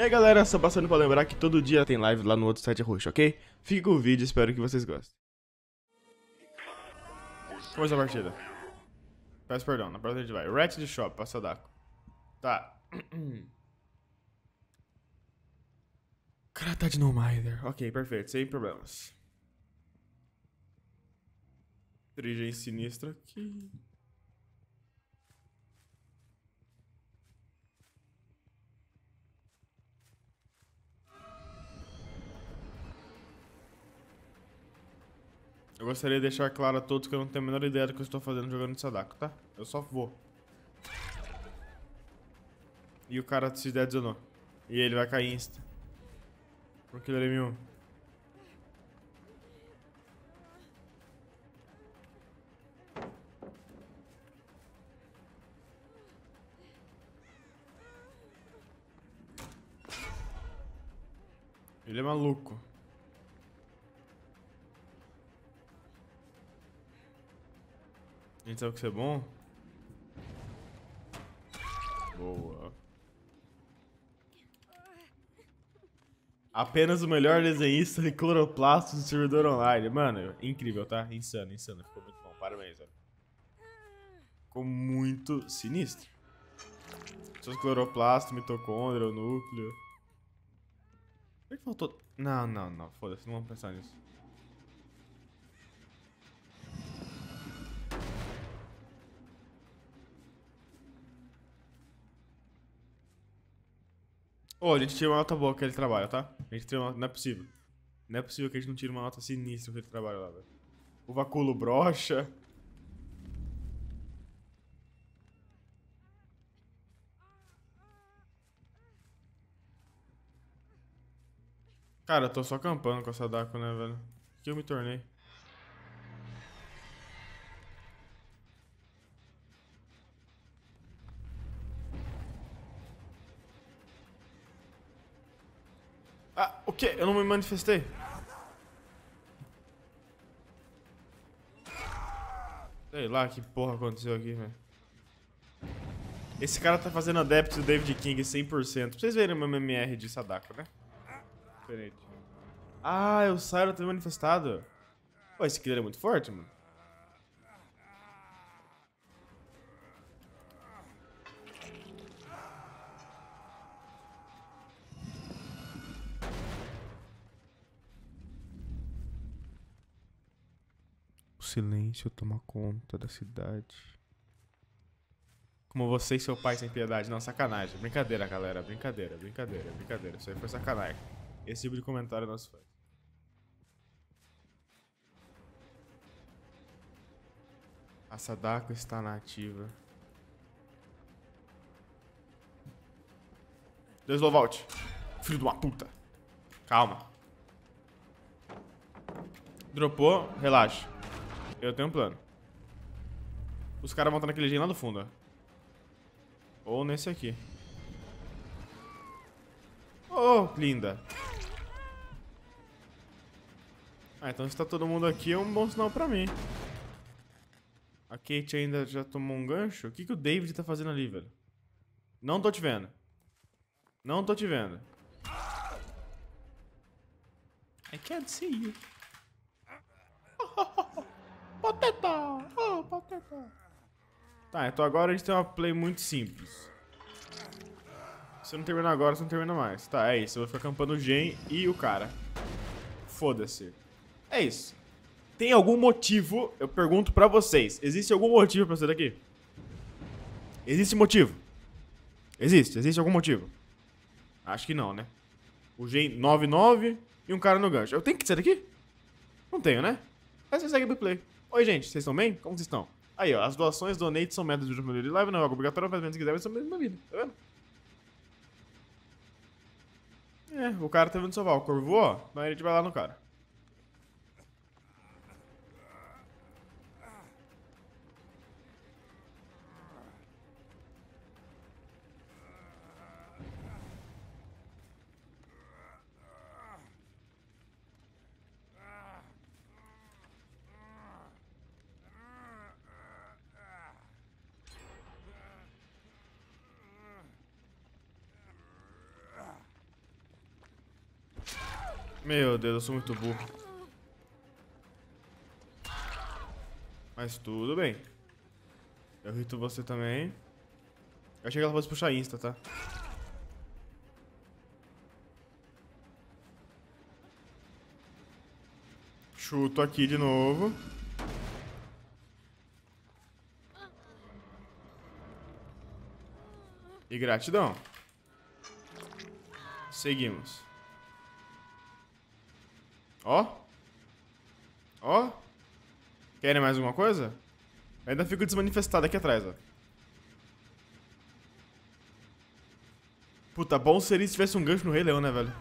E aí galera, só passando pra lembrar que todo dia tem live lá no outro site roxo, ok? Fique com o vídeo, espero que vocês gostem. Começa a partida. Peço perdão, na próxima a gente vai. Rat de Shop, pra Sadako. Tá. Cara, tá de No Mider. Ok, perfeito, sem problemas. Origem sinistra aqui. Eu gostaria de deixar claro a todos que eu não tenho a menor ideia do que eu estou fazendo jogando de Sadako, tá? Eu só vou. E o cara se deadonou. E ele vai cair insta. Porque ele é M1. Ele é maluco. gente sabe que isso é bom? Boa. Apenas o melhor desenhista de cloroplastos do servidor online. Mano, incrível, tá? Insano, insano. Ficou muito bom. Parabéns, velho. Ficou muito sinistro. Seus cloroplastos, mitocôndria, núcleo. Por que faltou... Não, não, não. Foda-se. Não vamos pensar nisso. Ô, oh, a gente tira uma nota boa que ele trabalha, tá? A gente tira uma... Não é possível. Não é possível que a gente não tire uma nota sinistra que ele trabalha lá, velho. O vaculo brocha. Cara, eu tô só acampando com essa Daco, né, velho? O que eu me tornei? Ah, o quê? Eu não me manifestei. Sei lá que porra aconteceu aqui, velho. Esse cara tá fazendo adepto do David King 100%. Pra vocês verem o MMR de Sadako, né? Diferente. Ah, eu é saio até manifestado. Pô, esse killer é muito forte, mano. silêncio toma conta da cidade. Como você e seu pai sem piedade. Não, sacanagem. Brincadeira, galera. Brincadeira, brincadeira, brincadeira. Isso aí foi sacanagem. Esse tipo de comentário é nós faz. A Sadako está na ativa. Deus Filho de uma puta. Calma. Dropou, relaxa. Eu tenho um plano. Os caras vão estar naquele jeito lá no fundo, ó. Ou nesse aqui. Oh, linda. Ah, então se tá todo mundo aqui é um bom sinal pra mim. A Kate ainda já tomou um gancho? O que, que o David tá fazendo ali, velho? Não tô te vendo. Não tô te vendo. I can't see you. Pateta! Oh, pateta! Tá, então agora a gente tem uma play muito simples. Se eu não terminar agora, você não termina mais. Tá, é isso. Eu vou ficar campando o Gen e o cara. Foda-se. É isso. Tem algum motivo, eu pergunto pra vocês, existe algum motivo pra sair daqui? Existe motivo? Existe, existe algum motivo? Acho que não, né? O Gen 99 e um cara no gancho. Eu tenho que ser daqui? Não tenho, né? você segue o play. Oi, gente, vocês estão bem? Como vocês estão? Aí, ó, as doações donate são metas de melhoria de live, não é obrigatório, faz menos que quiser, mas são mesmo na vida, tá vendo? É, o cara tá vindo salvar o Corvo, ó, então a gente vai lá no cara. Meu Deus, eu sou muito burro. Mas tudo bem. Eu rito você também. Eu achei que ela fosse puxar insta, tá? Chuto aqui de novo. E gratidão. Seguimos. Ó. Ó. Querem mais alguma coisa? Eu ainda fico desmanifestado aqui atrás, ó. Puta, bom seria se tivesse um gancho no Rei Leão, né, velho?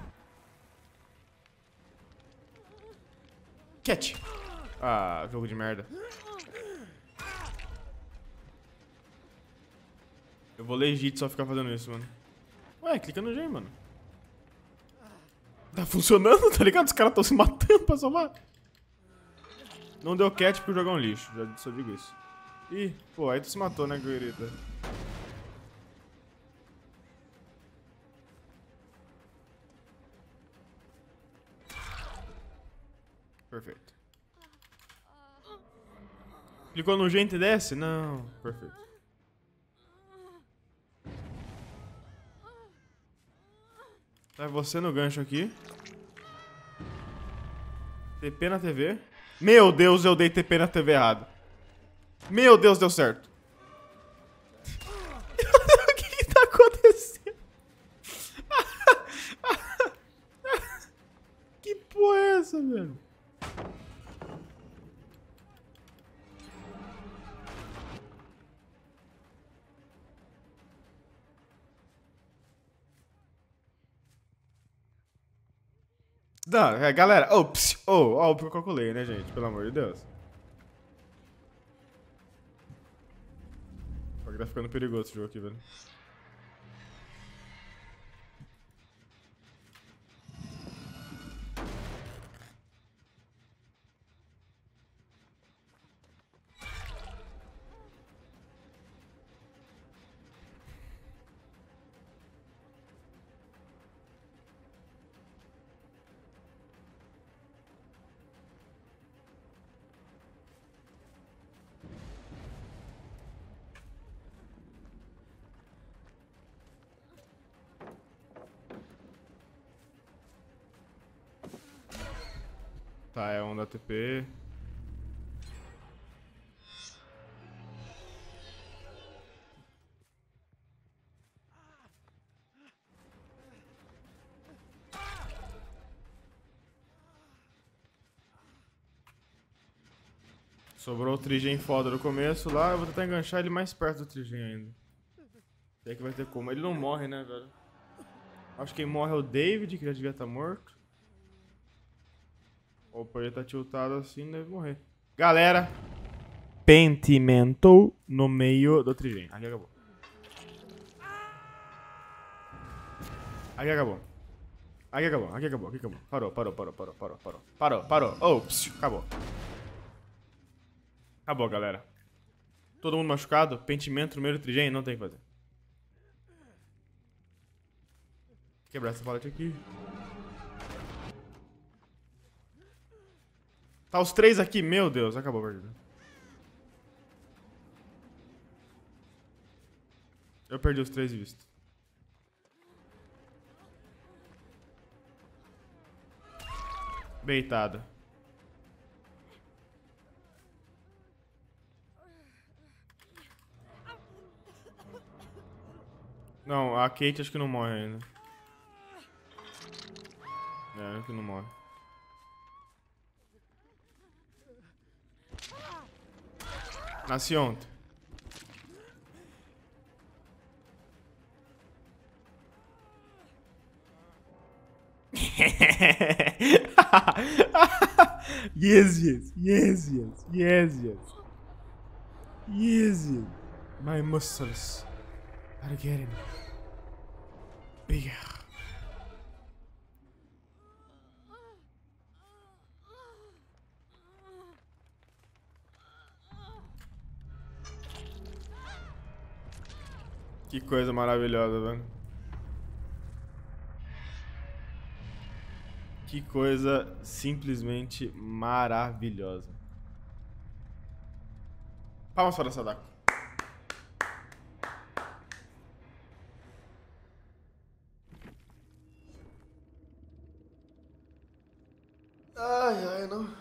Cat. Ah, jogo de merda. Eu vou legit só ficar fazendo isso, mano. Ué, clica no G, mano. Tá funcionando, tá ligado? Os caras estão se matando pra salvar. Não deu cat porque jogar é um lixo, já só digo isso. Ih, pô, aí tu se matou, né, querida? Perfeito. Clicou no gente e desce? Não, perfeito. Tá você no gancho aqui. TP na TV. Meu Deus, eu dei TP na TV errado. Meu Deus, deu certo. o que, que tá acontecendo? que porra é essa, velho? Não, é, galera, ops, oh, oh, óbvio que eu calculei, né, gente? Pelo amor de Deus. Tá ficando perigoso esse jogo aqui, velho. Tá, é onda TP. Sobrou o Trigen foda do começo lá, eu vou tentar enganchar ele mais perto do Trigen ainda. Se é que vai ter como. Ele não morre, né, velho? Acho que quem morre é o David, que já devia estar tá morto. O poder tá tiltado assim, deve né? morrer. Galera, Pentimento no meio do trigem. Aqui acabou. Aqui acabou. Aqui acabou, aqui acabou, aqui acabou. Parou, parou, parou, parou, parou, parou. Parou, parou. Oh, acabou. Acabou, galera. Todo mundo machucado, pentimento no meio do trigem? não tem o que fazer. Quebrar essa palete aqui. Tá os três aqui, meu Deus, acabou a partida. Eu perdi os três vistos. Beitada. Não, a Kate acho que não morre ainda. É, acho que não morre. Nación. yes, yes, yes, yes, yes, yes. Yes, yes. My muscles are getting bigger. Que coisa maravilhosa, velho. Que coisa simplesmente maravilhosa. Palmas para Sadako. Ai, ai, não.